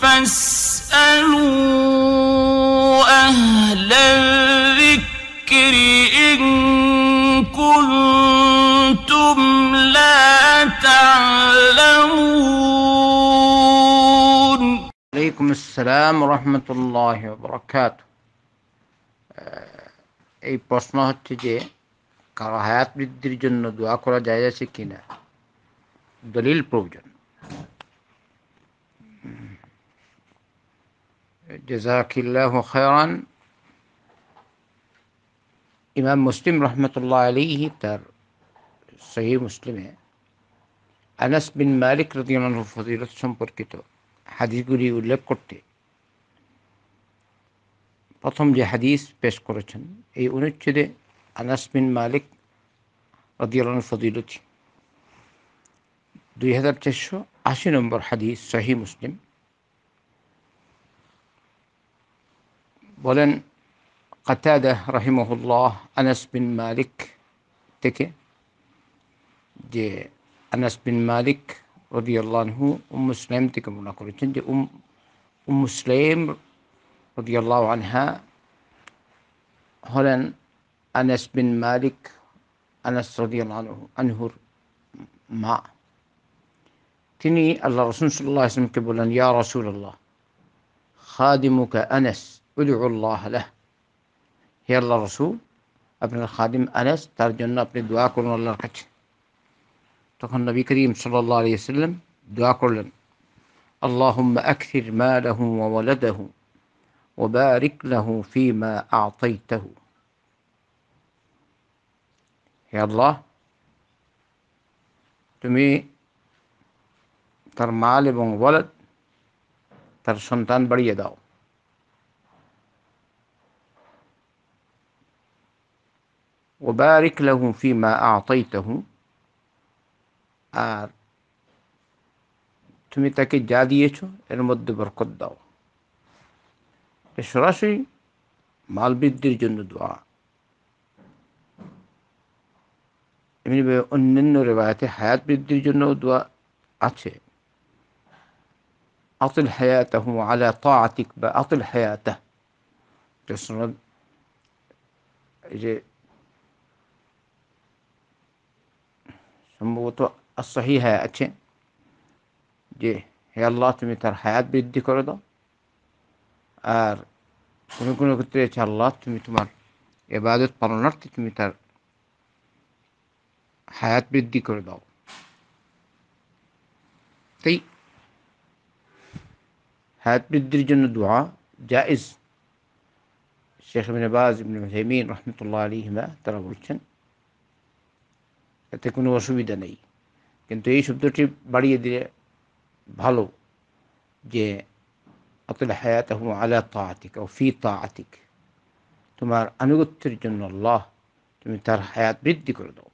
فاسألوا أهل الذكر إن كنتم لا تعلمون عليكم السلام ورحمة الله وبركاته آه، এই প্রশ্ন হচ্ছে যে কারো হায়াত বৃদ্ধির জন্য দোয়া করা যায় আছে কিনা দলিল প্রয়োজন جزاك الله خيرا إمام مسلم رحمة الله عليه تر صحيح مسلم أنس بن مالك رضي الله عنه فضيلة سنبر كتو حديث قولي ولك قرتي بطم جي حديث بيش قرشن أي أنجد أنس بن مالك رضي الله عنه فضيلتي دوي هذا بتشو عشي نمبر حديث صحيح مسلم بولن قتادة رحمه الله أنس بن مالك تك جي أنس بن مالك رضي الله عنه أم مسلم تك مناقرة جي أم أم مسلم رضي الله عنها هلن أنس بن مالك أنس رضي الله عنه أنه ما تني الله رسول الله صلى الله عليه وسلم يا رسول الله خادمك أنس ادعوا الله له الله رسول ابن الخادم انس ترجمنا ابن دعاء كلنا لركت تقول النبي كريم صلى الله عليه وسلم دعاء كلنا اللهم اكثر ماله وولده وبارك له فيما اعطيته يا الله تمي ترمال ابن ولد تر سنتان وبارك له فيما أعطيته আর তুমি তাকে যা দিয়েছ এর মধ্যে বরকত দাও সরাসরি মালবৃদ্ধির জন্য দোয়া এমনিভাবে অন্যান্য রেবায়াতে হায়াত বৃদ্ধির জন্য দোয়া আছে আতুল হায়াতাহ আলা তাআতিক বা আতুল হায়াতাহ যে যে الموضوع الصحيح يا أتشن جي هي الله تمتر حياة بيدي كردا آر ونقول قلت ليش الله تمتر عبادة برنر تمتر حياة بيدي كردا تي حياة بيدي الجنة دعاء جائز الشيخ ابن باز ابن عثيمين رحمة الله عليهما ترى بلتشن এতে কোনো অসুবিধা নেই কিন্তু এই শব্দটি বাড়িয়ে দিলে ভালো যে অতল হায়াত আলা তা আতিক ও ফি তা আতিক তোমার আনুগত্যের জন্য আল্লাহ তুমি তার হায়াত বৃদ্ধি করে দাও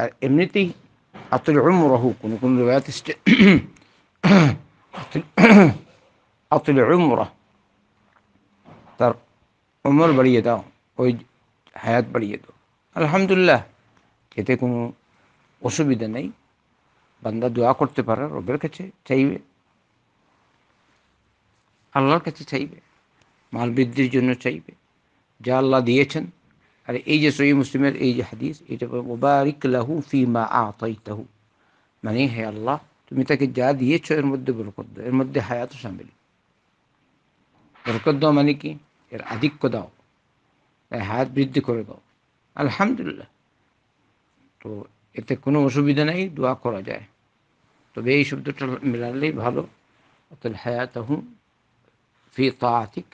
আর এমনিতেই আতুল রহু কোনো কোনো রেওয়াত আতুল উমরা তার উমর বাড়িয়ে দাও ওই হায়াত বাড়িয়ে দাও আলহামদুলিল্লাহ এতে কোনো অসুবিধা নেই বান্দা দোয়া করতে পারে রবের কাছে চাইবে আল্লাহর কাছে চাইবে মাল বৃদ্ধির জন্য চাইবে যা আল্লাহ দিয়েছেন আর এই যে সহি মুসলিমের এই যে হাদিস এটা মোবারিক লাহু ফি মা মানে হে আল্লাহ তুমি তাকে যা দিয়েছ এর মধ্যে বরকত দাও এর মধ্যে হায়াত সামিল বরকত দাও মানে কি এর আধিক্য দাও হায়াত বৃদ্ধি করে দাও আলহামদুলিল্লাহ তো এতে কোনো অসুবিধা নেই দোয়া করা যায় তবে এই শব্দটা মেলালেই ভালো অতএব হায়াত হুম ফি তাতিক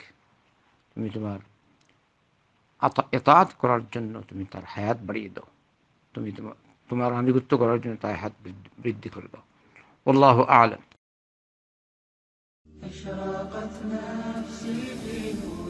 তুমি তোমার এতাত করার জন্য তুমি তার হায়াত বাড়িয়ে দাও তুমি তোমার তোমার আনুগত্য করার জন্য তার হাত বৃদ্ধি করে দাও আল্লাহ আলম أشراقت نفسي في نور